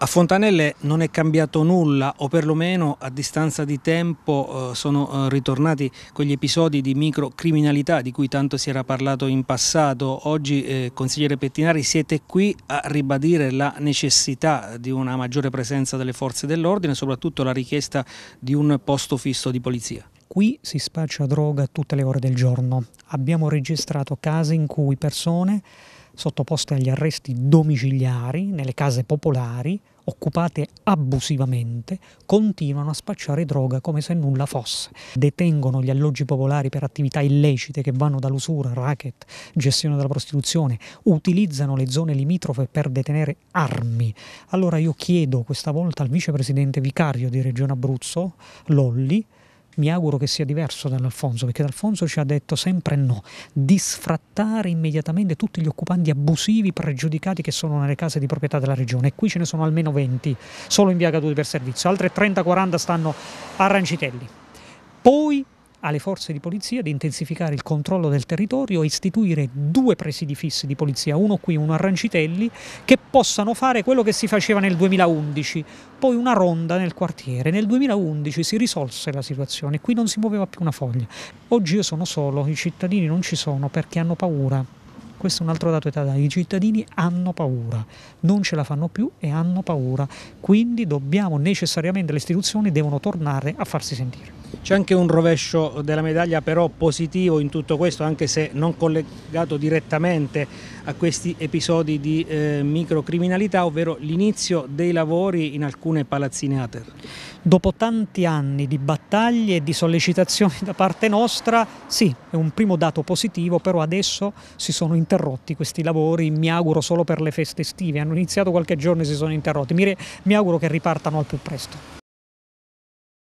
A Fontanelle non è cambiato nulla o perlomeno a distanza di tempo eh, sono eh, ritornati quegli episodi di microcriminalità di cui tanto si era parlato in passato. Oggi, eh, consigliere Pettinari, siete qui a ribadire la necessità di una maggiore presenza delle forze dell'ordine e soprattutto la richiesta di un posto fisso di polizia. Qui si spaccia droga tutte le ore del giorno. Abbiamo registrato casi in cui persone sottoposte agli arresti domiciliari nelle case popolari, occupate abusivamente, continuano a spacciare droga come se nulla fosse. Detengono gli alloggi popolari per attività illecite che vanno dall'usura, racket, gestione della prostituzione, utilizzano le zone limitrofe per detenere armi. Allora io chiedo questa volta al vicepresidente vicario di Regione Abruzzo, Lolli, mi auguro che sia diverso dall'Alfonso, perché D'Alfonso ci ha detto sempre no, disfrattare immediatamente tutti gli occupanti abusivi pregiudicati che sono nelle case di proprietà della regione e qui ce ne sono almeno 20 solo in via caduti per servizio, altre 30-40 stanno a Rancitelli. Poi alle forze di polizia di intensificare il controllo del territorio e istituire due presidi fissi di polizia, uno qui, e uno a Rancitelli, che possano fare quello che si faceva nel 2011, poi una ronda nel quartiere. Nel 2011 si risolse la situazione, qui non si muoveva più una foglia. Oggi io sono solo, i cittadini non ci sono perché hanno paura. Questo è un altro dato età, i cittadini hanno paura, non ce la fanno più e hanno paura, quindi dobbiamo necessariamente, le istituzioni devono tornare a farsi sentire. C'è anche un rovescio della medaglia però positivo in tutto questo, anche se non collegato direttamente a questi episodi di eh, microcriminalità, ovvero l'inizio dei lavori in alcune palazzine Ater. Dopo tanti anni di battaglie e di sollecitazioni da parte nostra, sì, è un primo dato positivo, però adesso si sono interrotti questi lavori, mi auguro solo per le feste estive, hanno iniziato qualche giorno e si sono interrotti, mi, mi auguro che ripartano al più presto.